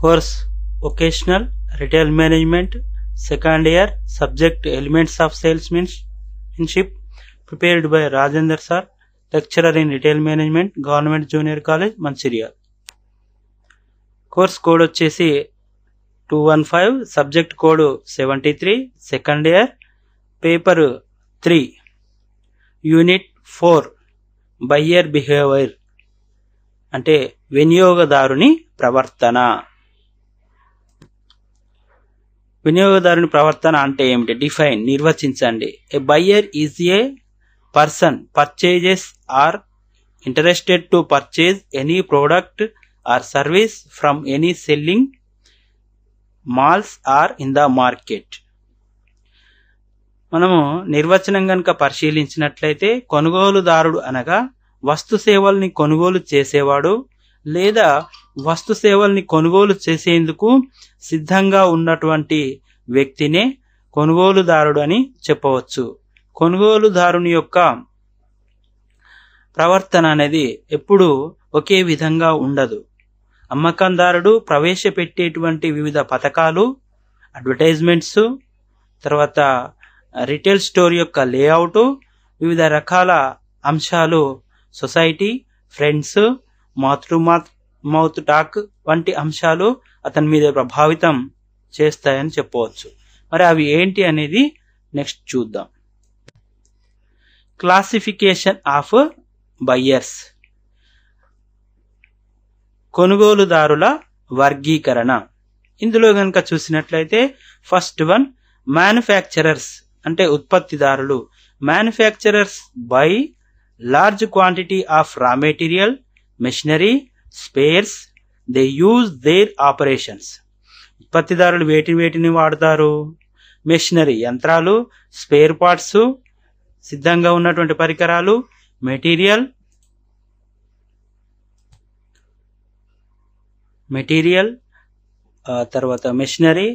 course vocational retail management second year subject elements of salesmanship prepared by Rajender sir lecturer in retail management government junior college Mancherial course code వచ్చేసి two one five subject code seventy three second year paper three unit four buyer behaviour అంటే వినియోగదారుని ప్రవర్తన వినియోగదారుని ప్రవర్తన అంటే ఏమిటి define నిర్వచించండి a buyer is a person purchases or interested to purchase any product or service from any selling malls or in the market మనము నిర్వచనం కనుక పరిశీలించినట్లయితే కొనుగోలుదారుడు అనగా వస్తు సేవల్ని కొనుగోలు చేసేవాడు లేదా వస్తు సేవల్ని కొనుగోలు చేసేందుకు సిద్ధంగా ఉన్నటువంటి వ్యక్తినే కొనుగోలుదారుడు అని చెప్పవచ్చు కొనుగోలుదారుని యొక్క ప్రవర్తన అనేది ఎప్పుడూ ఒకే విధంగా ఉండదు అమ్మకందారుడు ప్రవేశపెట్టేటువంటి వివిధ పథకాలు అడ్వర్టైజ్మెంట్స్ తర్వాత రిటైల్ స్టోర్ యొక్క లేఅవుట్ వివిధ రకాల అంశాలు సొసైటీ ఫ్రెండ్స్ మాతృ మౌత్ టాక్ వంటి అంశాలు అతని మీద ప్రభావితం చేస్తాయని చెప్పవచ్చు మరి అవి ఏంటి అనేది నెక్స్ట్ చూద్దాం క్లాసిఫికేషన్ ఆఫ్ బయ్యర్స్ కొనుగోలుదారుల వర్గీకరణ ఇందులో గనక చూసినట్లయితే ఫస్ట్ వన్ మ్యానుఫ్యాక్చరర్స్ అంటే ఉత్పత్తిదారులు manufacturers buy large quantity of raw material machinery spares they use their operations ఉత్పత్తిదారులు వేటి వేటిని వాడతారు మెషినరీ యంత్రాలు స్పేర్ పార్ట్స్ సిద్ధంగా ఉన్నటువంటి పరికరాలు మెటీరియల్ మెటీరియల్ తర్వాత మెషినరీ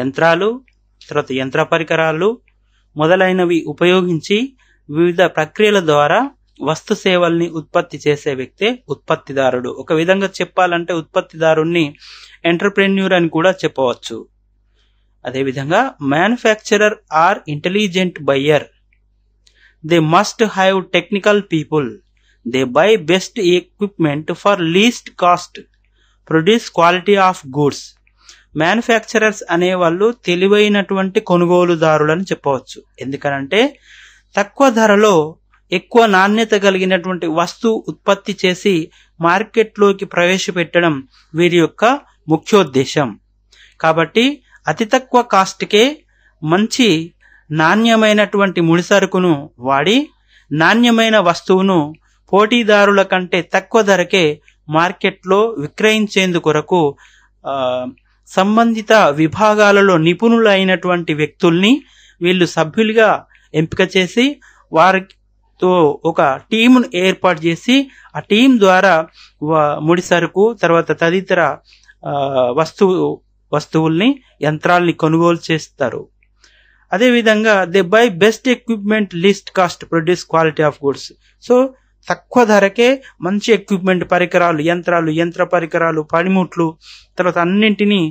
యంత్రాలు తర్వాత యంత్ర పరికరాలు మొదలైనవి ఉపయోగించి వివిధ ప్రక్రియల ద్వారా వస్తు సేవల్ని ఉత్పత్తి చేసే వ్యక్తే ఉత్పత్తిదారుడు ఒక విధంగా చెప్పాలంటే ఉత్పత్తిదారుణ్ణి ఎంటర్ప్రెన్యూర్ అని కూడా చెప్పవచ్చు అదేవిధంగా manufacturer are intelligent buyer they must have technical people they buy best equipment for least cost produce quality of goods manufacturers అనేవాళ్ళు తెలివైనటువంటి కొనుగోలుదారులని చెప్పవచ్చు ఎందుకనంటే తక్కువ ధరలో ఎక్కువ నాణ్యత కలిగినటువంటి వస్తువు ఉత్పత్తి చేసి మార్కెట్లోకి ప్రవేశపెట్టడం వీరి యొక్క ముఖ్యోద్దేశం కాబట్టి అతి తక్కువ కాస్ట్కే మంచి నాణ్యమైనటువంటి ముడిసరుకును వాడి నాణ్యమైన వస్తువును పోటీదారుల కంటే తక్కువ ధరకే మార్కెట్లో విక్రయించేందుకు సంబంధిత విభాగాలలో నిపుణులైనటువంటి వ్యక్తుల్ని వీళ్ళు సభ్యులుగా ఎంపిక చేసి వారికి తో ఒక టీంను ఏర్పాటు చేసి ఆ టీం ద్వారా ముడి సరుకు తర్వాత తదితర వస్తువు వస్తువుల్ని యంత్రాల్ని కొనుగోలు చేస్తారు అదేవిధంగా they buy best equipment least cost produce quality of goods so తక్కువ ధరకే మంచి ఎక్విప్మెంట్ పరికరాలు యంత్రాలు యంత్ర పరికరాలు పనిముట్లు తర్వాత అన్నింటినీ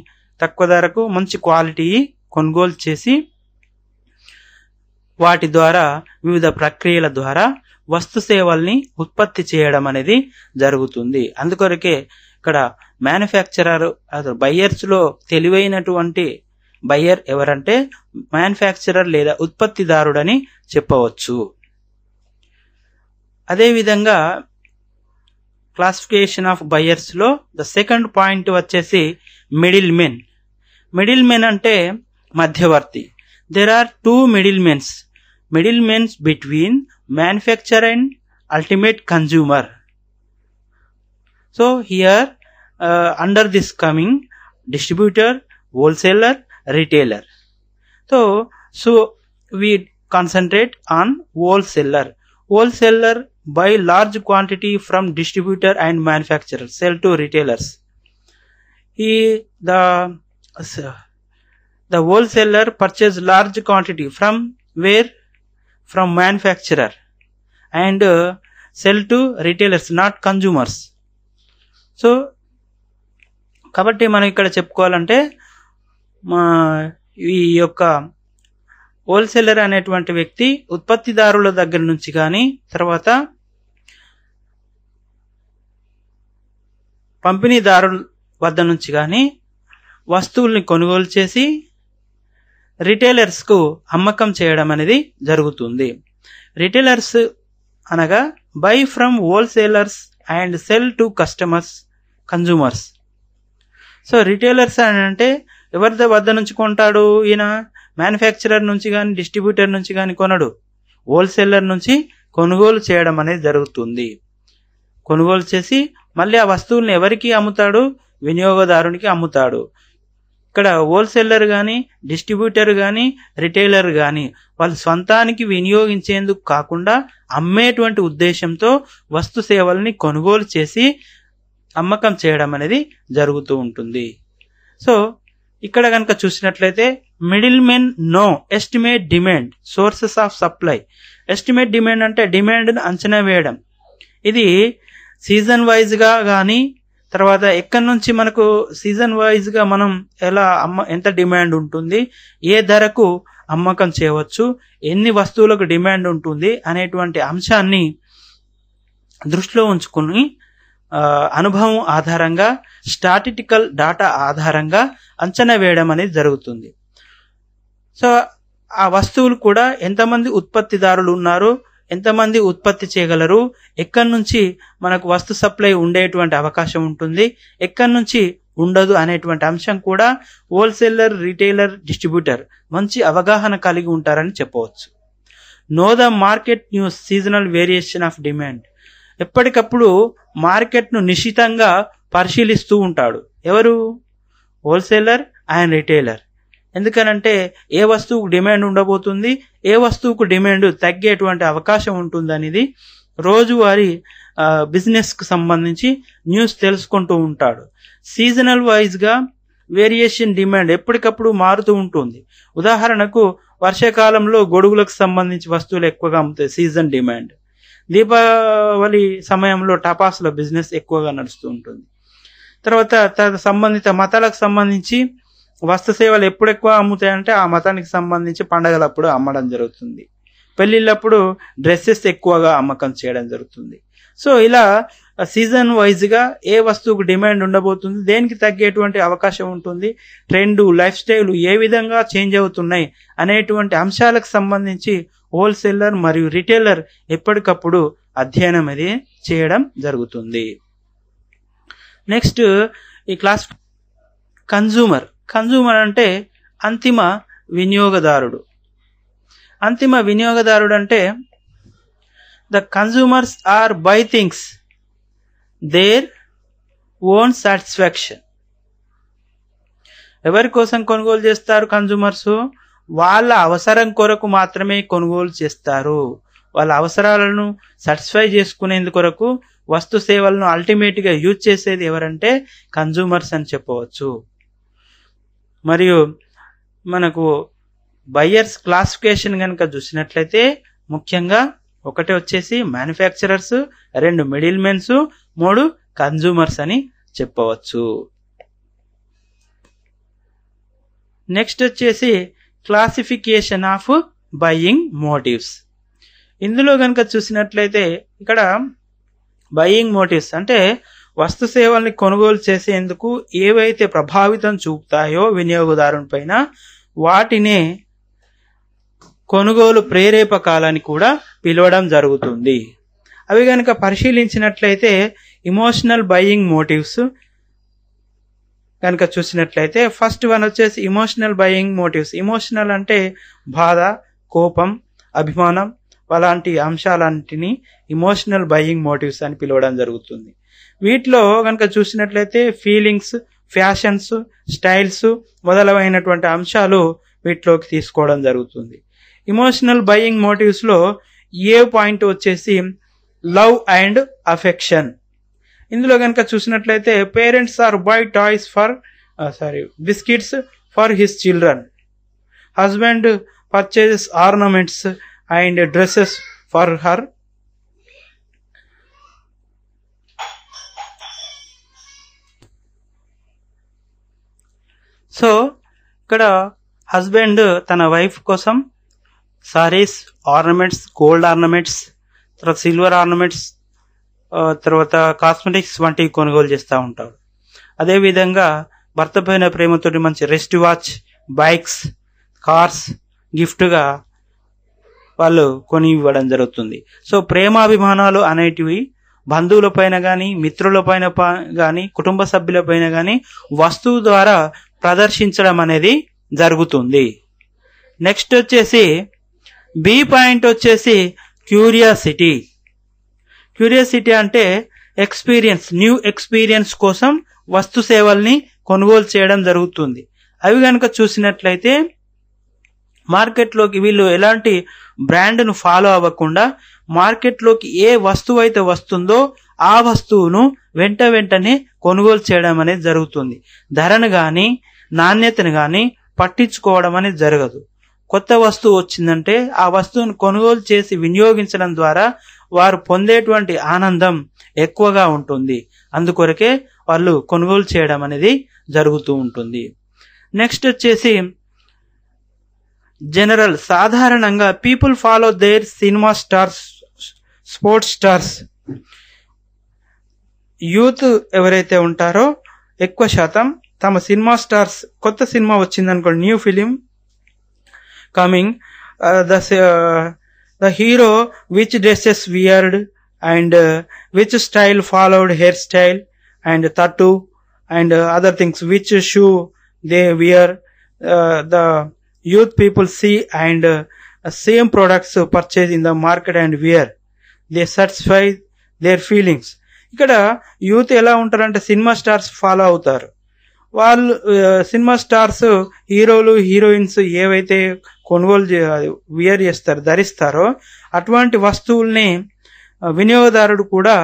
తక్కువ ధరకు మంచి క్వాలిటీ కొనుగోలు చేసి వాటి ద్వారా వివిధ ప్రక్రియల ద్వారా వస్తు సేవల్ని ఉత్పత్తి చేయడం అనేది జరుగుతుంది అందుకొరకే ఇక్కడ మ్యానుఫ్యాక్చరర్ అసలు బయ్యర్స్లో తెలివైనటువంటి బయ్యర్ ఎవరంటే మ్యానుఫ్యాక్చరర్ లేదా ఉత్పత్తిదారుడని చెప్పవచ్చు అదేవిధంగా క్లాసిఫికేషన్ ఆఫ్ బయ్యర్స్లో ద సెకండ్ పాయింట్ వచ్చేసి మిడిల్ మెన్ మిడిల్ మెన్ అంటే మధ్యవర్తి there are two middlemens middlemen between manufacturer and ultimate consumer so here uh, under this coming distributor wholesaler retailer so so we concentrate on wholesaler wholesaler buy large quantity from distributor and manufacturer sell to retailers he the the wholesaler purchase large quantity from where from manufacturer and sell to retailers not not so కాబట్టి మనం ఇక్కడ చెప్పుకోవాలంటే మా ఈ యొక్క wholesaler అనేటువంటి వ్యక్తి ఉత్పత్తిదారుల దగ్గర నుంచి కానీ తర్వాత పంపిణీదారుల వద్ద నుంచి కానీ వస్తువుల్ని కొనుగోలు చేసి రిటైలర్స్కు అమ్మకం చేయడం అనేది జరుగుతుంది రిటైలర్స్ అనగా buy from wholesalers and sell to customers consumers so retailers అని అంటే ఎవరి వద్ద నుంచి కొంటాడు ఈయన మ్యానుఫ్యాక్చరర్ నుంచి కానీ డిస్ట్రిబ్యూటర్ నుంచి కానీ కొనడు హోల్సేలర్ నుంచి కొనుగోలు చేయడం అనేది జరుగుతుంది కొనుగోలు చేసి మళ్ళీ ఆ వస్తువుల్ని ఎవరికి అమ్ముతాడు వినియోగదారునికి అమ్ముతాడు ఇక్కడ హోల్సేలర్ కానీ డిస్ట్రిబ్యూటర్ కానీ రిటైలర్ కానీ వాళ్ళు సొంతానికి వినియోగించేందుకు కాకుండా అమ్మేటువంటి ఉద్దేశంతో వస్తు సేవల్ని కొనుగోలు చేసి అమ్మకం చేయడం అనేది జరుగుతూ ఉంటుంది సో ఇక్కడ కనుక చూసినట్లయితే middle men know estimate demand sources of supply estimate demand అంటే డిమాండ్ను అంచనా వేయడం ఇది సీజన్ వైజ్గా కానీ తర్వాత ఎక్కడి నుంచి మనకు సీజన్ గా మనం ఎలా అమ్మ ఎంత డిమాండ్ ఉంటుంది ఏ ధరకు అమ్మకం చేయవచ్చు ఎన్ని వస్తువులకు డిమాండ్ ఉంటుంది అనేటువంటి అంశాన్ని దృష్టిలో ఉంచుకుని అనుభవం ఆధారంగా స్టాటిటికల్ డాటా ఆధారంగా అంచనా వేయడం అనేది జరుగుతుంది సో ఆ వస్తువులు కూడా ఎంతమంది ఉత్పత్తిదారులు ఉన్నారు ఎంతమంది ఉత్పత్తి చేయగలరు ఎక్కడి నుంచి మనకు వస్తు సప్లై ఉండేటువంటి అవకాశం ఉంటుంది ఎక్కడి నుంచి ఉండదు అనేటువంటి అంశం కూడా హోల్సేలర్ రీటైలర్ డిస్ట్రిబ్యూటర్ మంచి అవగాహన కలిగి ఉంటారని చెప్పవచ్చు know the market news seasonal variation of demand ఎప్పటికప్పుడు మార్కెట్ను నిశ్చితంగా పరిశీలిస్తూ ఉంటాడు ఎవరు హోల్సేలర్ అండ్ రిటైలర్ ఎందుకనంటే ఏ వస్తువుకు డిమాండ్ ఉండబోతుంది ఏ వస్తువుకు డిమాండ్ తగ్గేటువంటి అవకాశం ఉంటుందనేది రోజువారి బిజినెస్కు సంబంధించి న్యూస్ తెలుసుకుంటూ ఉంటాడు సీజనల్ వైజ్గా వేరియేషన్ డిమాండ్ ఎప్పటికప్పుడు మారుతూ ఉంటుంది ఉదాహరణకు వర్షాకాలంలో గొడుగులకు సంబంధించి వస్తువులు ఎక్కువగా అమ్ముతాయి సీజన్ డిమాండ్ దీపావళి సమయంలో టపాసుల బిజినెస్ ఎక్కువగా నడుస్తూ ఉంటుంది తర్వాత సంబంధిత మతాలకు సంబంధించి వస్తు సేవలు ఎప్పుడు ఎక్కువ అమ్ముతాయంటే ఆ మతానికి సంబంధించి పండగలప్పుడు అమ్మడం జరుగుతుంది పెళ్ళిళ్ళప్పుడు డ్రెస్సెస్ ఎక్కువగా అమ్మకం చేయడం జరుగుతుంది సో ఇలా సీజన్ వైజ్గా ఏ వస్తువుకు డిమాండ్ ఉండబోతుంది దేనికి తగ్గేటువంటి అవకాశం ఉంటుంది ట్రెండ్ లైఫ్ స్టైల్ ఏ విధంగా చేంజ్ అవుతున్నాయి అనేటువంటి అంశాలకు సంబంధించి హోల్సేలర్ మరియు రిటైలర్ ఎప్పటికప్పుడు అధ్యయనం అది చేయడం జరుగుతుంది నెక్స్ట్ ఈ క్లాస్ కన్జ్యూమర్ కన్జూమర్ అంటే అంతిమ వినియోగదారుడు అంతిమ వినియోగదారుడు అంటే the consumers are buy things their own satisfaction ఎవరి కోసం కొనుగోలు చేస్తారు కన్జ్యూమర్స్ వాళ్ళ అవసరం కొరకు మాత్రమే కొనుగోలు చేస్తారు వాళ్ళ అవసరాలను సాటిస్ఫై చేసుకునేందు కొరకు వస్తు సేవలను అల్టిమేట్గా యూజ్ చేసేది ఎవరంటే కన్జ్యూమర్స్ అని చెప్పవచ్చు మరియు మనకు బయ్యర్స్ క్లాసిఫికేషన్ కనుక చూసినట్లయితే ముఖ్యంగా ఒకటి వచ్చేసి మ్యానుఫ్యాక్చరర్స్ రెండు మిడిల్ మెన్స్ మూడు కన్జూమర్స్ అని చెప్పవచ్చు నెక్స్ట్ వచ్చేసి క్లాసిఫికేషన్ ఆఫ్ బయ్యింగ్ మోటివ్స్ ఇందులో కనుక చూసినట్లయితే ఇక్కడ బయ్యింగ్ మోటివ్స్ అంటే వస్తు సేవల్ని కొనుగోలు చేసేందుకు ఏవైతే ప్రభావితం చూపుతాయో వినియోగదారుని పైన వాటినే కొనుగోలు ప్రేరేపకాలని కూడా పిలవడం జరుగుతుంది అవి కనుక పరిశీలించినట్లయితే ఇమోషనల్ బయింగ్ మోటివ్స్ కనుక చూసినట్లయితే ఫస్ట్ వన్ వచ్చేసి ఇమోషనల్ బయింగ్ మోటివ్స్ ఇమోషనల్ అంటే బాధ కోపం అభిమానం అలాంటి అంశాలన్నింటినీ ఇమోషనల్ బయింగ్ మోటివ్స్ అని పిలవడం జరుగుతుంది వీటిలో కనుక చూసినట్లయితే ఫీలింగ్స్ ఫ్యాషన్స్ స్టైల్స్ మొదలైనటువంటి అంశాలు వీటిలోకి తీసుకోవడం జరుగుతుంది ఇమోషనల్ బయింగ్ మోటివ్స్లో ఏ పాయింట్ వచ్చేసి లవ్ అండ్ అఫెక్షన్ ఇందులో కనుక చూసినట్లయితే parents are buy toys for sorry biscuits for his children husband purchases ornaments and dresses for her so ఇక్కడ హస్బెండ్ తన వైఫ్ కోసం సారీస్ ఆర్నమెంట్స్ గోల్డ్ ఆర్నమెంట్స్ తర్వాత సిల్వర్ ఆర్నమెంట్స్ తర్వాత కాస్మెటిక్స్ వంటివి కొనుగోలు చేస్తూ ఉంటాడు అదేవిధంగా భర్త పైన ప్రేమతోటి మంచి రెస్ట్ వాచ్ బైక్స్ కార్స్ గిఫ్ట్గా వాళ్ళు కొని ఇవ్వడం జరుగుతుంది సో ప్రేమాభిమానాలు అనేటివి బంధువులపైన కానీ మిత్రులపైన కానీ కుటుంబ సభ్యులపైన కానీ వస్తువు ద్వారా ప్రదర్శించడం అనేది జరుగుతుంది నెక్స్ట్ వచ్చేసి బి పాయింట్ వచ్చేసి క్యూరియాసిటీ క్యూరియాసిటీ అంటే ఎక్స్పీరియన్స్ న్యూ ఎక్స్పీరియన్స్ కోసం వస్తు సేవల్ని కొనుగోలు చేయడం జరుగుతుంది అవి కనుక చూసినట్లయితే మార్కెట్లోకి వీళ్ళు ఎలాంటి బ్రాండ్ను ఫాలో అవ్వకుండా మార్కెట్లోకి ఏ వస్తువు అయితే వస్తుందో ఆ వస్తువును వెంట వెంటనే కొనుగోలు చేయడం అనేది జరుగుతుంది ధరను కానీ నాణ్యతను గాని పట్టించుకోవడం అనేది జరగదు కొత్త వస్తువు వచ్చిందంటే ఆ వస్తువును కొనుగోలు చేసి వినియోగించడం ద్వారా వారు పొందేటువంటి ఆనందం ఎక్కువగా ఉంటుంది అందుకొరకే వాళ్ళు కొనుగోలు చేయడం అనేది జరుగుతూ ఉంటుంది నెక్స్ట్ వచ్చేసి జనరల్ సాధారణంగా people follow their cinema stars sports stars youth ఎవరైతే ఉంటారో ఎక్కువ శాతం తమ సినిమా స్టార్స్ కొత్త సినిమా వచ్చింది అనుకోండి new film coming the the hero which dresses weared and which style followed hair style and too and other things which shoe they wear the youth people see and same products purchase in the market and where they satisfy their feelings ఇక్కడ youth ఎలా ఉంటారంటే cinema stars follow అవుతారు వాళ్ళు cinema stars హీరోలు heroines ఏవైతే కొనుగోలు we're చేస్తారు ధరిస్తారో అటువంటి వస్తువుల్ని వినియోగదారుడు కూడా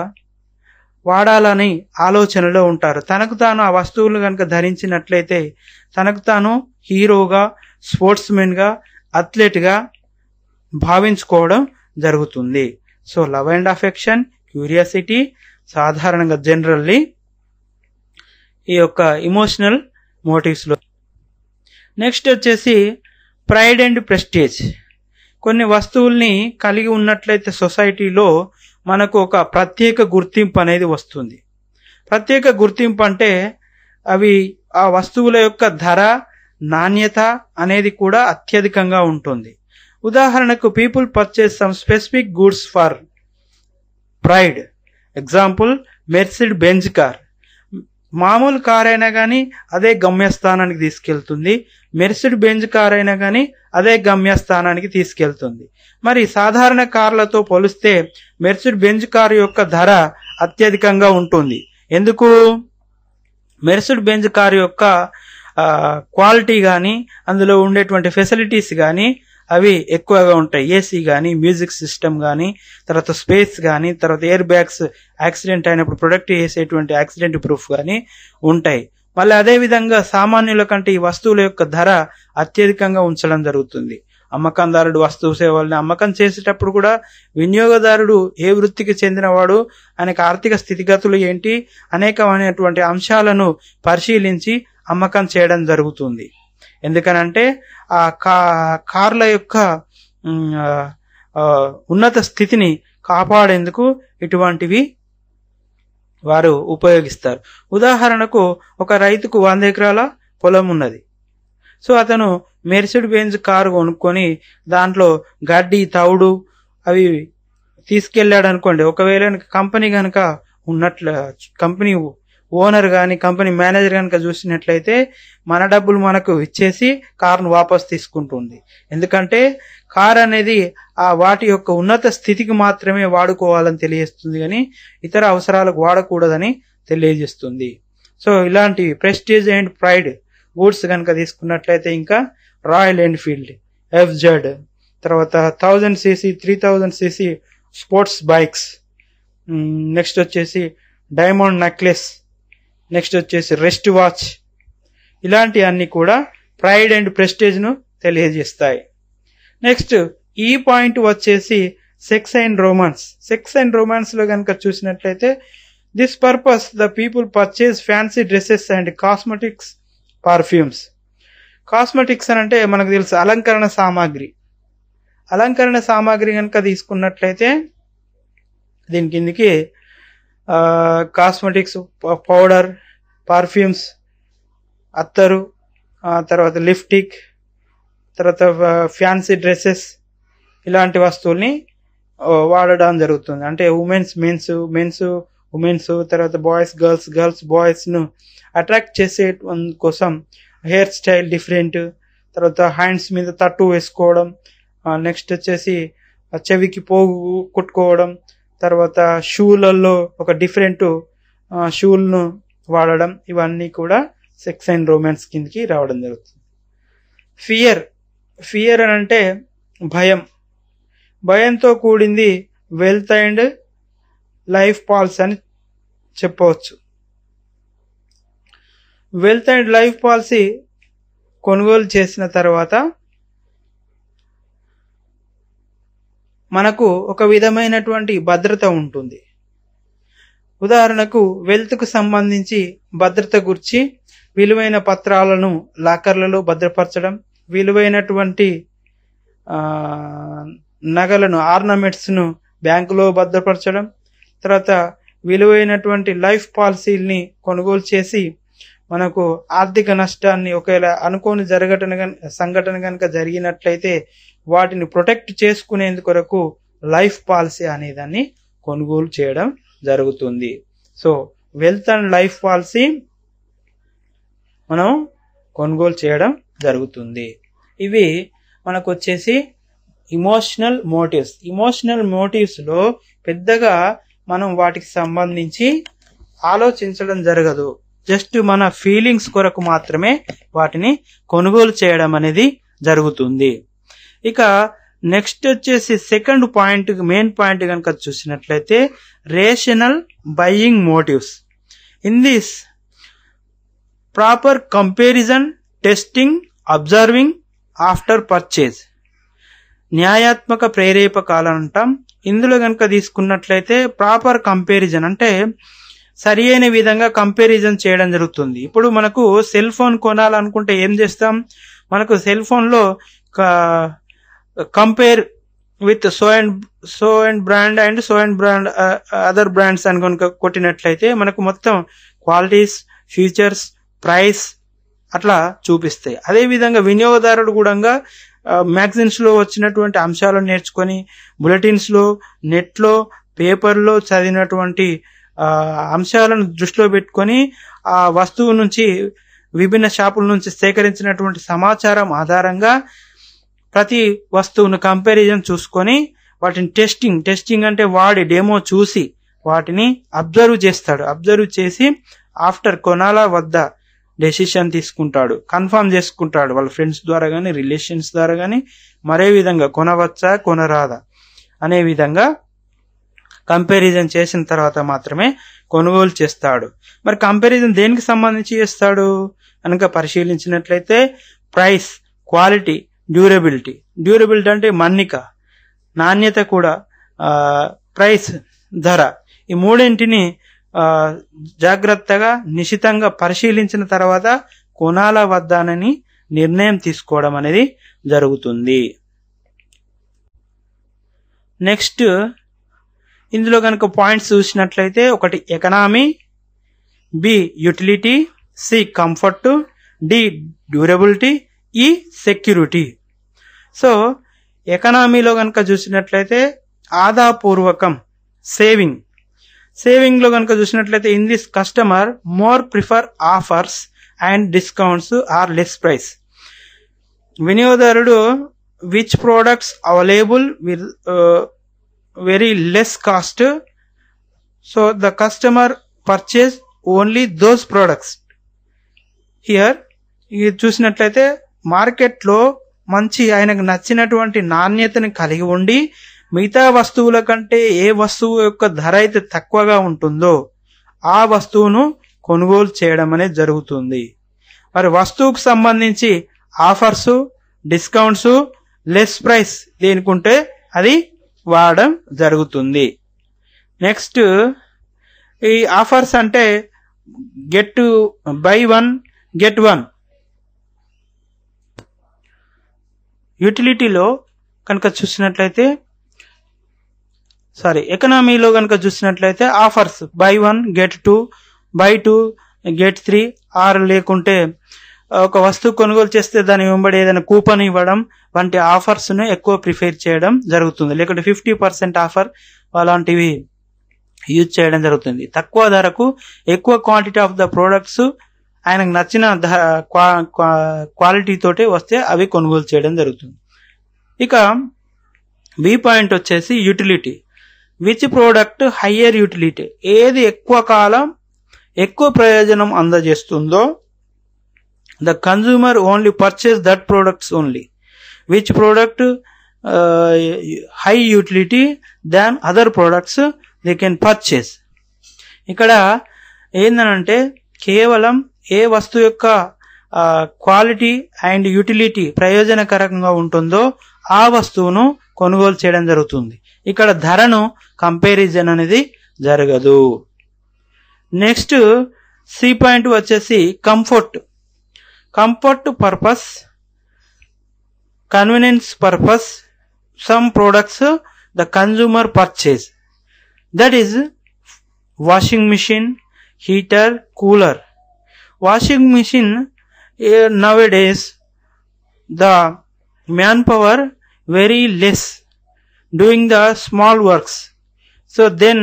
వాడాలని ఆలోచనలో ఉంటారు తనకు తాను ఆ వస్తువులు కనుక ధరించినట్లయితే తనకు తాను హీరోగా స్పోర్ట్స్ మెన్గా అథ్లెట్గా భావించుకోవడం జరుగుతుంది so love and affection curiosity సాధారణంగా జనరల్లీ ఈ యొక్క ఇమోషనల్ మోటివ్స్లో నెక్స్ట్ వచ్చేసి ప్రైడ్ అండ్ ప్రెస్టేజ్ కొన్ని వస్తువుల్ని కలిగి ఉన్నట్లయితే సొసైటీలో మనకు ఒక ప్రత్యేక గుర్తింపు అనేది వస్తుంది ప్రత్యేక గుర్తింపు అంటే అవి ఆ వస్తువుల యొక్క ధర నాణ్యత అనేది కూడా అత్యధికంగా ఉంటుంది ఉదాహరణకు people purchase some specific goods for pride example Mercedes Benz car మామూలు కార్ అయినా కానీ అదే గమ్యస్థానానికి తీసుకెళ్తుంది మెరిసిడ్ బెంజ్ కార్ అయినా కానీ అదే గమ్యస్థానానికి తీసుకెళ్తుంది మరి సాధారణ కార్లతో పోలిస్తే మెరిసిడ్ బెంజ్ కార్ యొక్క ధర అత్యధికంగా ఉంటుంది ఎందుకు మెరిసిడ్ బెంజ్ కార్ యొక్క క్వాలిటీ కానీ అందులో ఉండేటువంటి ఫెసిలిటీస్ కానీ అవి ఎక్కువగా ఉంటాయి ఏసీ కానీ మ్యూజిక్ సిస్టమ్ కానీ తర్వాత స్పేస్ కానీ తర్వాత ఎయిర్ బ్యాగ్స్ యాక్సిడెంట్ అయినప్పుడు ప్రొడక్ట్ చేసేటువంటి యాక్సిడెంట్ ప్రూఫ్ కానీ ఉంటాయి మళ్ళీ అదేవిధంగా సామాన్యుల కంటే ఈ వస్తువుల యొక్క ధర అత్యధికంగా ఉంచడం జరుగుతుంది అమ్మకందారుడు వస్తువు సేవల్ని అమ్మకం చేసేటప్పుడు కూడా వినియోగదారుడు ఏ వృత్తికి చెందినవాడు అనేక ఆర్థిక స్థితిగతులు ఏంటి అనేకమైనటువంటి అంశాలను పరిశీలించి అమ్మకం చేయడం జరుగుతుంది ఎందుకనంటే ఆ కా కార్ల యొక్క ఉన్నత స్థితిని కాపాడేందుకు ఇటువంటివి వారు ఉపయోగిస్తారు ఉదాహరణకు ఒక రైతుకు వంద ఎకరాల పొలం ఉన్నది సో అతను మెర్సిడ్ బెంజ్ కారు కొనుక్కొని దాంట్లో గడ్డి తవుడు అవి తీసుకెళ్లాడు అనుకోండి ఒకవేళ కంపెనీ కనుక ఉన్నట్లు కంపెనీ ఓనర్ కానీ కంపెనీ మేనేజర్ కనుక చూసినట్లయితే మన డబ్బులు మనకు ఇచ్చేసి కార్ను వాపస్ తీసుకుంటుంది ఎందుకంటే కార్ అనేది ఆ వాటి యొక్క ఉన్నత స్థితికి మాత్రమే వాడుకోవాలని తెలియజేస్తుంది కానీ ఇతర అవసరాలకు వాడకూడదని తెలియజేస్తుంది సో ఇలాంటి ప్రెస్టీజ్ అండ్ ప్రైడ్ గూడ్స్ కనుక తీసుకున్నట్లయితే ఇంకా రాయల్ ఎన్ఫీల్డ్ ఎఫ్ జెడ్ తర్వాత thousand CC three thousand CC sports bikes next వచ్చేసి డైమండ్ నెక్లెస్ నెక్స్ట్ వచ్చేసి రెస్ట్ వాచ్ ఇలాంటి అన్ని కూడా ప్రైడ్ అండ్ ప్రెస్టేజ్ను తెలియజేస్తాయి నెక్స్ట్ ఈ పాయింట్ వచ్చేసి sex and romance sex and రోమాన్స్లో కనుక చూసినట్లయితే this purpose the people purchase fancy dresses and cosmetics perfumes cosmetics అని అంటే మనకు తెలుసు అలంకరణ సామాగ్రి అలంకరణ సామాగ్రి కనుక తీసుకున్నట్లయితే దీని కిందికి కాస్మెటిక్స్ పౌడర్ పర్ఫ్యూమ్స్ అత్తరు తర్వాత లిప్స్టిక్ తర్వాత ఫ్యాన్సీ డ్రెస్సెస్ ఇలాంటి వస్తువుల్ని వాడడం జరుగుతుంది అంటే ఉమెన్స్ మెన్స్ మెన్స్ ఉమెన్స్ తర్వాత బాయ్స్ గర్ల్స్ గర్ల్స్ బాయ్స్ను అట్రాక్ట్ చేసే కోసం హెయిర్ స్టైల్ డిఫరెంట్ తర్వాత హ్యాండ్స్ మీద తట్టు వేసుకోవడం నెక్స్ట్ వచ్చేసి చెవికి పోగు కుట్టుకోవడం తర్వాత షూలలో ఒక డిఫరెంట్ షూలను వాడడం ఇవన్నీ కూడా సెక్స్ అండ్ రొమాన్స్ కిందకి రావడం జరుగుతుంది ఫియర్ ఫియర్ అని అంటే భయం భయంతో కూడింది వెల్త్ అండ్ లైఫ్ పాల్స్ అని చెప్పవచ్చు వెల్త్ అండ్ లైఫ్ పాలసీ కొనుగోలు చేసిన తర్వాత మనకు ఒక విధమైనటువంటి భద్రత ఉంటుంది ఉదాహరణకు వెల్త్కు సంబంధించి భద్రత గురించి విలువైన పత్రాలను లాకర్లలో భద్రపరచడం విలువైనటువంటి నగలను ఆర్నమెంట్స్ను బ్యాంకులో భద్రపరచడం తర్వాత విలువైనటువంటి లైఫ్ పాలసీల్ని కొనుగోలు చేసి మనకు ఆర్థిక నష్టాన్ని ఒకవేళ అనుకోని జరగటన సంఘటన కనుక జరిగినట్లయితే వాటిని ప్రొటెక్ట్ చేసుకునేందు కొరకు లైఫ్ పాలసీ అనేదాన్ని కొనుగోలు చేయడం జరుగుతుంది so wealth and life policy మనం కొనుగోలు చేయడం జరుగుతుంది ఇవి మనకు వచ్చేసి ఇమోషనల్ మోటివ్స్ ఇమోషనల్ మోటివ్స్లో పెద్దగా మనం వాటికి సంబంధించి ఆలోచించడం జరగదు జస్ట్ మన ఫీలింగ్స్ కొరకు మాత్రమే వాటిని కొనుగోలు చేయడం అనేది జరుగుతుంది ఇక నెక్స్ట్ వచ్చేసి సెకండ్ పాయింట్ మెయిన్ పాయింట్ కనుక చూసినట్లయితే rational buying motives in this proper comparison testing observing after purchase న్యాయాత్మక ప్రేరేపకాలు అంటాం ఇందులో కనుక తీసుకున్నట్లయితే ప్రాపర్ కంపారిజన్ అంటే సరి అయిన విధంగా కంపారిజన్ చేయడం జరుగుతుంది ఇప్పుడు మనకు సెల్ ఫోన్ కొనాలనుకుంటే ఏం చేస్తాం మనకు సెల్ ఫోన్లో compare with so and so and brand and so and brand other brands అని కనుక కొట్టినట్లయితే మనకు మొత్తం క్వాలిటీస్ ఫీచర్స్ ప్రైస్ అట్లా చూపిస్తాయి అదేవిధంగా వినియోగదారుడు కూడా మ్యాగజైన్స్లో వచ్చినటువంటి అంశాలను నేర్చుకొని బులెటిన్స్లో నెట్లో పేపర్లో చదివినటువంటి అంశాలను దృష్టిలో పెట్టుకొని ఆ వస్తువు నుంచి విభిన్న షాపుల నుంచి సేకరించినటువంటి సమాచారం ఆధారంగా ప్రతి వస్తువును కంపారిజన్ చూసుకొని వాటిని టెస్టింగ్ టెస్టింగ్ అంటే వాడి డెమో చూసి వాటిని అబ్జర్వ్ చేస్తాడు అబ్జర్వ్ చేసి ఆఫ్టర్ కొనాలా వద్ద డెసిషన్ తీసుకుంటాడు కన్ఫర్మ్ చేసుకుంటాడు వాళ్ళ ఫ్రెండ్స్ ద్వారా కానీ రిలేషన్స్ ద్వారా కానీ మరే విధంగా కొనవచ్చా కొనరాదా అనే విధంగా కంపారిజన్ చేసిన తర్వాత మాత్రమే కొనుగోలు చేస్తాడు మరి కంపారిజన్ దేనికి సంబంధించి చేస్తాడు కనుక పరిశీలించినట్లయితే ప్రైస్ క్వాలిటీ డ్యూరబిలిటీ డ్యూరబిలిటీ అంటే మన్నిక నాణ్యత కూడా ప్రైస్ ధర ఈ మూడింటిని జాగ్రత్తగా నిశితంగా పరిశీలించిన తర్వాత కొనాల వద్దానని నిర్ణయం తీసుకోవడం అనేది జరుగుతుంది నెక్స్ట్ ఇందులో కనుక పాయింట్స్ చూసినట్లయితే ఒకటి economy B utility C comfort D durability E security so ఎకనామీలో కనుక చూసినట్లయితే ఆదాపూర్వకం సేవింగ్ సేవింగ్లో కనుక చూసినట్లయితే in this customer more prefer offers and discounts are less price వినియోగదారుడు which products available with very less cost so the customer purchase only those products here ఇది చూసినట్లయితే మార్కెట్లో మంచి ఆయనకు నచ్చినటువంటి నాణ్యతను కలిగి ఉండి మిగతా వస్తువుల కంటే ఏ వస్తువు యొక్క ధర అయితే తక్కువగా ఉంటుందో ఆ వస్తువును కొనుగోలు చేయడం అనేది జరుగుతుంది మరి వస్తువుకు సంబంధించి ఆఫర్స్ డిస్కౌంట్స్ లెస్ ప్రైస్ దేనికుంటే అది వాడడం జరుగుతుంది నెక్స్ట్ ఈ ఆఫర్స్ అంటే get buy one get one యూటిలిటీలో కనుక చూసినట్లయితే సారీ ఎకనామీలో కనుక చూసినట్లయితే offers buy one get two buy two get three or లేకుంటే ఒక వస్తువు కొనుగోలు చేస్తే దాని వెంబడి ఏదైనా కూపన్ ఇవ్వడం వంటి ఆఫర్స్ను ఎక్కువ ప్రిఫేర్ చేయడం జరుగుతుంది లేకుంటే ఫిఫ్టీ పర్సెంట్ ఆఫర్ అలాంటివి యూజ్ చేయడం జరుగుతుంది తక్కువ ధరకు ఎక్కువ క్వాంటిటీ ఆఫ్ ద ప్రోడక్ట్స్ ఆయనకు నచ్చిన క్వాలిటీ తోటి వస్తే అవి కొనుగోలు చేయడం జరుగుతుంది ఇక వి పాయింట్ వచ్చేసి utility which product higher utility ఏది ఎక్కువ కాలం ఎక్కువ ప్రయోజనం అందజేస్తుందో the consumer only purchase that products only which product high utility than other products they can purchase ఇక్కడ ఏందనంటే కేవలం ఏ వస్తువు యొక్క క్వాలిటీ అండ్ యూటిలిటీ ప్రయోజనకరంగా ఉంటుందో ఆ వస్తువును కొనుగోలు చేయడం జరుగుతుంది ఇక్కడ ధరను కంపారిజన్ అనేది జరగదు నెక్స్ట్ సి పాయింట్ వచ్చేసి comfort comfort purpose convenience purpose some products the consumer purchase that is washing machine heater cooler washing machine eh, nowadays the manpower very less doing the small works so then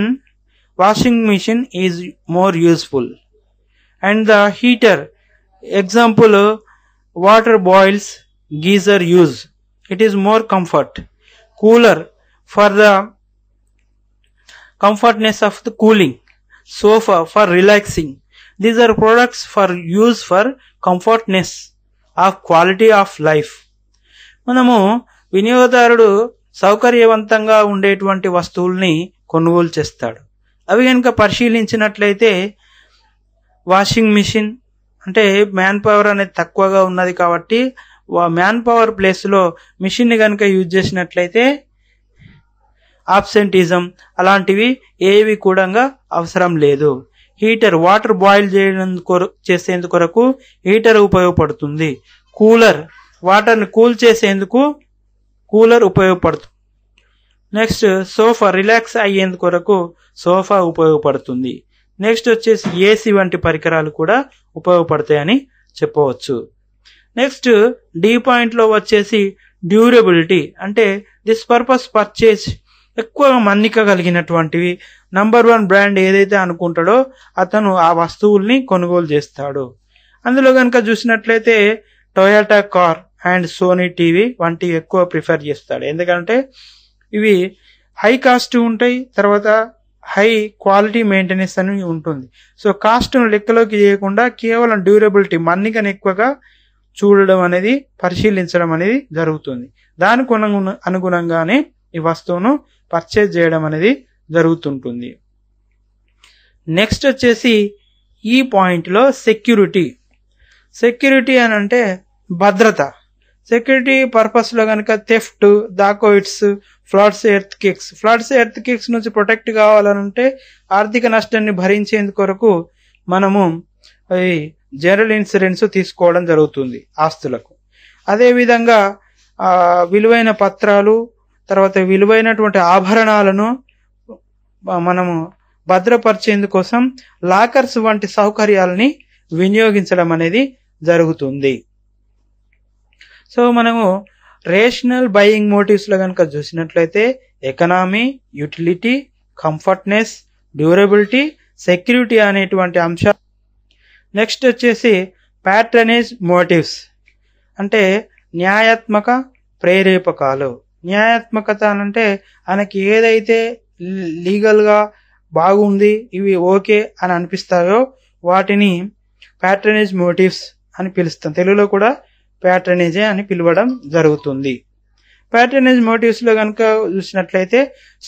washing machine is more useful and the heater example water boils geyser use it is more comfort cooler for the comfortness of the cooling sofa for relaxing these are products for use for comfortness of quality of life మనము వినియోగదారుడు సౌకర్యవంతంగా ఉండేటువంటి వస్తువుల్ని కొనుగోలు చేస్తాడు అవి కనుక పరిశీలించినట్లయితే వాషింగ్ మిషన్ అంటే మ్యాన్ పవర్ అనేది తక్కువగా ఉన్నది కాబట్టి మ్యాన్ పవర్ ప్లేస్లో మిషన్ని కనుక యూజ్ చేసినట్లయితే ఆబ్సెంటిజం అలాంటివి ఏవి కూడా అవసరం లేదు హీటర్ వాటర్ బాయిల్ చేయడం చేసేందు కొరకు హీటర్ ఉపయోగపడుతుంది కూలర్ వాటర్ని కూల్ చేసేందుకు కూలర్ ఉపయోగపడుతుంది నెక్స్ట్ సోఫా రిలాక్స్ అయ్యేందు కొరకు సోఫా ఉపయోగపడుతుంది నెక్స్ట్ వచ్చేసి ఏసీ వంటి పరికరాలు కూడా ఉపయోగపడతాయని చెప్పవచ్చు నెక్స్ట్ డి పాయింట్లో వచ్చేసి డ్యూరబిలిటీ అంటే దిస్ పర్పస్ పర్చేజ్ ఎక్కువగా మన్నిక కలిగినటువంటివి నంబర్ వన్ బ్రాండ్ ఏదైతే అనుకుంటాడో అతను ఆ వస్తువుల్ని కొనుగోలు చేస్తాడు అందులో కనుక చూసినట్లయితే Toyota car and Sony TV వంటివి ఎక్కువ ప్రిఫర్ చేస్తాడు ఎందుకంటే ఇవి హై కాస్ట్ ఉంటాయి తర్వాత హై క్వాలిటీ మెయింటెనెన్స్ అని ఉంటుంది సో కాస్ట్ను లెక్కలోకి చేయకుండా కేవలం డ్యూరబిలిటీ మన్నికను ఎక్కువగా చూడడం అనేది పరిశీలించడం అనేది జరుగుతుంది దానికి అనుగుణంగానే ఈ వస్తువును పర్చేజ్ చేయడం అనేది జరుగుతుంటుంది నెక్స్ట్ వచ్చేసి ఈ పాయింట్లో సెక్యూరిటీ సెక్యూరిటీ అని అంటే భద్రత సెక్యూరిటీ పర్పస్లో కనుక theft dacoits floods earthquakes floods earthquakes నుంచి ప్రొటెక్ట్ కావాలనంటే ఆర్థిక నష్టాన్ని భరించేందు కొరకు మనము జనరల్ ఇన్సూరెన్స్ తీసుకోవడం జరుగుతుంది ఆస్తులకు అదేవిధంగా విలువైన పత్రాలు తర్వాత విలువైనటువంటి ఆభరణాలను మనము భద్రపరిచేందుకోసం లాకర్స్ వంటి సౌకర్యాలని వినియోగించడం అనేది జరుగుతుంది సో మనము రేషనల్ బయింగ్ మోటివ్స్లో కనుక చూసినట్లయితే economy utility comfortness durability security అనేటువంటి అంశాలు నెక్స్ట్ వచ్చేసి ప్యాట్రనేజ్ మోటివ్స్ అంటే న్యాయాత్మక ప్రేరేపకాలు న్యాయాత్మకత అనంటే ఆయనకి ఏదైతే లీగల్గా బాగుంది ఇవి ఓకే అని అనిపిస్తాయో వాటిని ప్యాట్రనేజ్ మోటివ్స్ అని పిలుస్తాం తెలుగులో కూడా ప్యాట్రనేజే అని పిలవడం జరుగుతుంది ప్యాట్రనేజ్ మోటివ్స్లో కనుక చూసినట్లయితే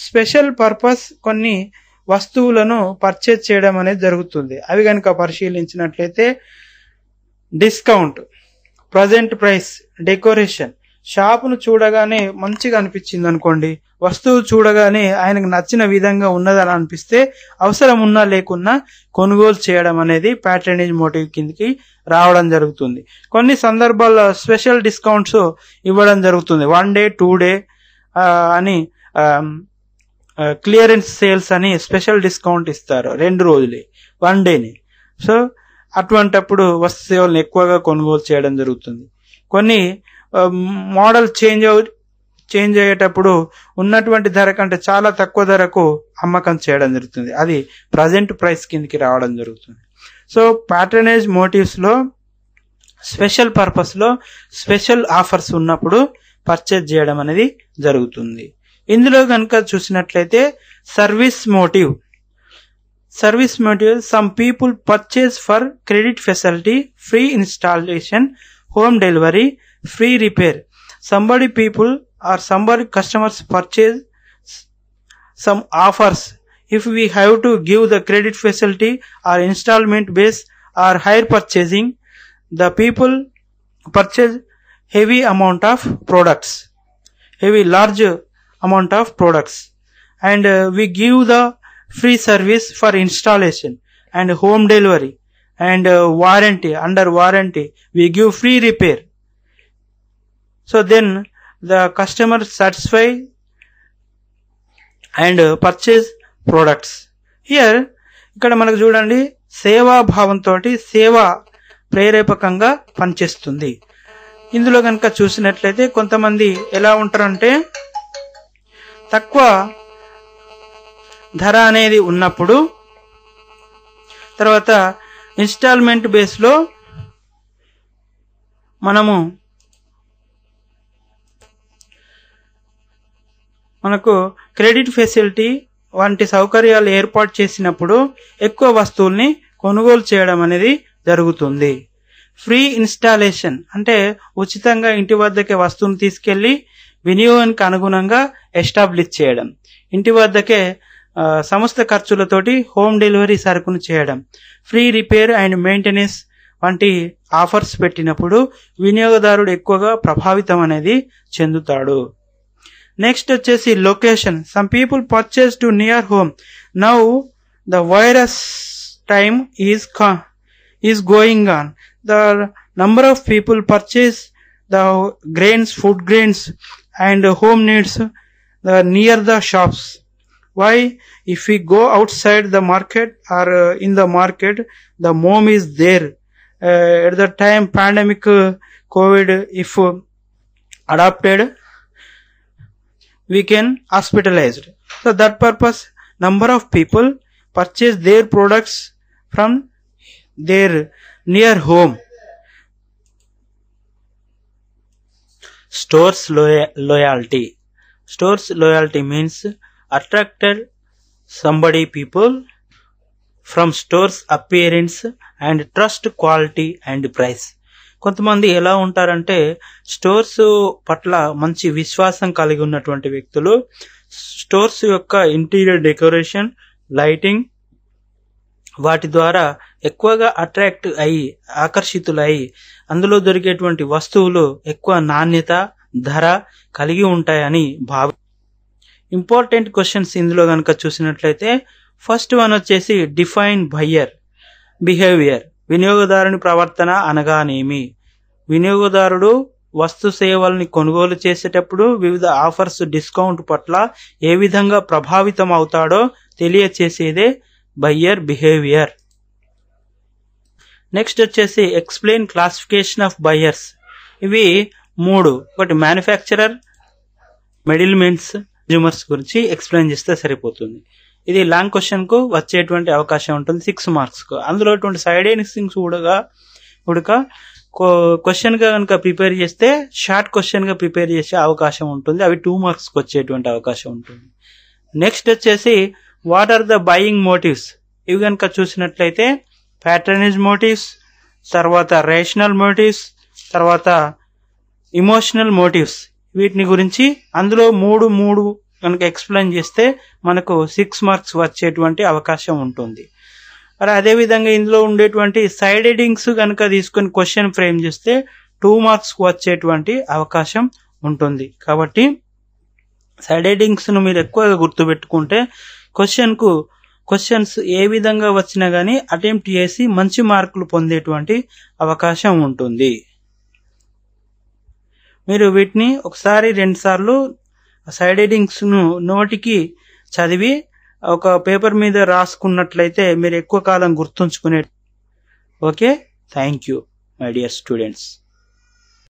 స్పెషల్ పర్పస్ కొన్ని వస్తువులను పర్చేజ్ చేయడం అనేది జరుగుతుంది అవి కనుక పరిశీలించినట్లయితే డిస్కౌంట్ ప్రజెంట్ ప్రైస్ డెకరేషన్ షాపును చూడగానే మంచిగా అనిపించింది అనుకోండి వస్తువు చూడగానే ఆయనకు నచ్చిన విధంగా ఉన్నదని అనిపిస్తే అవసరం ఉన్నా లేకున్నా కొనుగోలు చేయడం అనేది ప్యాటర్నేజ్ మోటివ్ కిందకి రావడం జరుగుతుంది కొన్ని సందర్భాల్లో స్పెషల్ డిస్కౌంట్స్ ఇవ్వడం జరుగుతుంది వన్ డే టూ డే అని క్లియరెన్స్ సేల్స్ అని స్పెషల్ డిస్కౌంట్ ఇస్తారు రెండు రోజులే వన్ డేని సో అటువంటప్పుడు వస్తు సేవలను ఎక్కువగా కొనుగోలు చేయడం జరుగుతుంది కొన్ని మోడల్ చేంజ్ చేంజ్ అయ్యేటప్పుడు ఉన్నటువంటి ధర కంటే చాలా తక్కువ ధరకు అమ్మకం చేయడం జరుగుతుంది అది ప్రజెంట్ ప్రైస్ కిందకి రావడం జరుగుతుంది సో ప్యాటర్నేజ్ మోటివ్స్లో స్పెషల్ పర్పస్లో స్పెషల్ ఆఫర్స్ ఉన్నప్పుడు పర్చేజ్ చేయడం అనేది జరుగుతుంది ఇందులో కనుక చూసినట్లయితే service motive service motive some people purchase for credit facility free installation home delivery free repair somebody people or somebody customers purchase some offers if we have to give the credit facility or installment base or higher purchasing the people purchase heavy amount of products heavy large amount of products and uh, we give the free service for installation and home delivery and uh, warranty under warranty we give free repair so then the customer satisfy and purchase products here ఇక్కడ మనకు చూడండి సేవాభావంతో సేవ ప్రేరేపకంగా పనిచేస్తుంది ఇందులో కనుక చూసినట్లయితే కొంతమంది ఎలా ఉంటారంటే తక్కువ ధర అనేది ఉన్నప్పుడు తర్వాత ఇన్స్టాల్మెంట్ బేస్లో మనము మనకు క్రెడిట్ ఫెసిలిటీ వంటి సౌకర్యాలు ఏర్పాటు చేసినప్పుడు ఎక్కువ వస్తువుల్ని కొనుగోలు చేయడం అనేది జరుగుతుంది ఫ్రీ ఇన్స్టాలేషన్ అంటే ఉచితంగా ఇంటి వద్దకే వస్తువును తీసుకెళ్లి వినియోగానికి అనుగుణంగా ఎస్టాబ్లిష్ చేయడం ఇంటి వద్దకే సంస్థ ఖర్చులతోటి హోమ్ డెలివరీ సరుకును చేయడం ఫ్రీ రిపేర్ అండ్ మెయింటెనెన్స్ వంటి ఆఫర్స్ పెట్టినప్పుడు వినియోగదారుడు ఎక్కువగా ప్రభావితం అనేది చెందుతాడు Next వచ్చేసి location some people purchase to near home now the virus time is is going on the number of people purchase the grains food grains and home needs the near the shops why if we go outside the market or uh, in the market the mom is there uh, at the time pandemic uh, covid if adopted we can hospitalized so that purpose number of people purchase their products from their near home stores loyalty stores loyalty means attracted somebody people from stores appearance and trust quality and price కొంతమంది ఎలా ఉంటారంటే stores పట్ల మంచి విశ్వాసం కలిగి ఉన్నటువంటి వ్యక్తులు stores యొక్క ఇంటీరియర్ డెకరేషన్ లైటింగ్ వాటి ద్వారా ఎక్కువగా అట్రాక్ట్ అయ్యి ఆకర్షితులయ్యి అందులో దొరికేటువంటి వస్తువులు ఎక్కువ నాణ్యత ధర కలిగి ఉంటాయని భావ ఇంపార్టెంట్ క్వశ్చన్స్ ఇందులో కనుక చూసినట్లయితే ఫస్ట్ వన్ వచ్చేసి డిఫైన్ బయ్యర్ బిహేవియర్ వినియోగదారుని ప్రవర్తన అనగానేమి వినియోగదారుడు వస్తు సేవల్ని కొనుగోలు చేసేటప్పుడు వివిధ ఆఫర్స్ డిస్కౌంట్ పట్ల ఏ విధంగా ప్రభావితం అవుతాడో తెలియచేసేదే బయ్యర్ బిహేవియర్ నెక్స్ట్ వచ్చేసి ఎక్స్ప్లెయిన్ క్లాసిఫికేషన్ ఆఫ్ బయ్యర్స్ ఇవి మూడు ఒకటి మ్యానుఫ్యాక్చరర్ మెడిల్మెంట్స్ కన్జ్యూమర్స్ గురించి ఎక్స్ప్లెయిన్ చేస్తే సరిపోతుంది ఇది లాంగ్ క్వశ్చన్కు వచ్చేటువంటి అవకాశం ఉంటుంది సిక్స్ మార్క్స్కు అందులో సైడ్ ఎయినింగ్స్ కూడా ఉడక క్వశ్చన్ గా కనుక ప్రిపేర్ చేస్తే షార్ట్ క్వశ్చన్ గా ప్రిపేర్ చేసే అవకాశం ఉంటుంది అవి టూ మార్క్స్ వచ్చేటువంటి అవకాశం ఉంటుంది నెక్స్ట్ వచ్చేసి what are the buying motives ఇవి కనుక చూసినట్లయితే ప్యాటర్నిజ్ మోటివ్స్ తర్వాత రేషనల్ మోటివ్స్ తర్వాత ఇమోషనల్ మోటివ్స్ వీటిని గురించి అందులో మూడు మూడు కనుక ఎక్స్ప్లెయిన్ చేస్తే మనకు సిక్స్ మార్క్స్ వచ్చేటువంటి అవకాశం ఉంటుంది మరి అదేవిధంగా ఇందులో ఉండేటువంటి సైడ్ ఎడింగ్స్ కనుక తీసుకుని క్వశ్చన్ ఫ్రేమ్ చేస్తే టూ మార్క్స్ వచ్చేటువంటి అవకాశం ఉంటుంది కాబట్టి సైడ్ ఎడింగ్స్ను మీరు ఎక్కువగా గుర్తుపెట్టుకుంటే క్వశ్చన్కు క్వశ్చన్స్ ఏ విధంగా వచ్చినా కానీ అటెంప్ట్ చేసి మంచి మార్కులు పొందేటువంటి అవకాశం ఉంటుంది మీరు వీటిని ఒకసారి రెండుసార్లు సైడ్ ఎడింగ్స్ను నోటికి చదివి ఒక పేపర్ మీద రాసుకున్నట్లయితే మీరు ఎక్కువ కాలం గుర్తుంచుకునే okay thank you my dear students